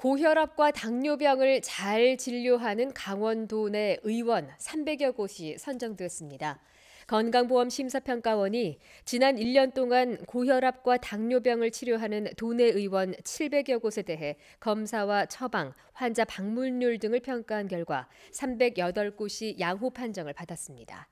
고혈압과 당뇨병을 잘 진료하는 강원도 내 의원 300여 곳이 선정됐습니다. 건강보험심사평가원이 지난 1년 동안 고혈압과 당뇨병을 치료하는 도내 의원 700여 곳에 대해 검사와 처방, 환자 방문율 등을 평가한 결과 308곳이 양호 판정을 받았습니다.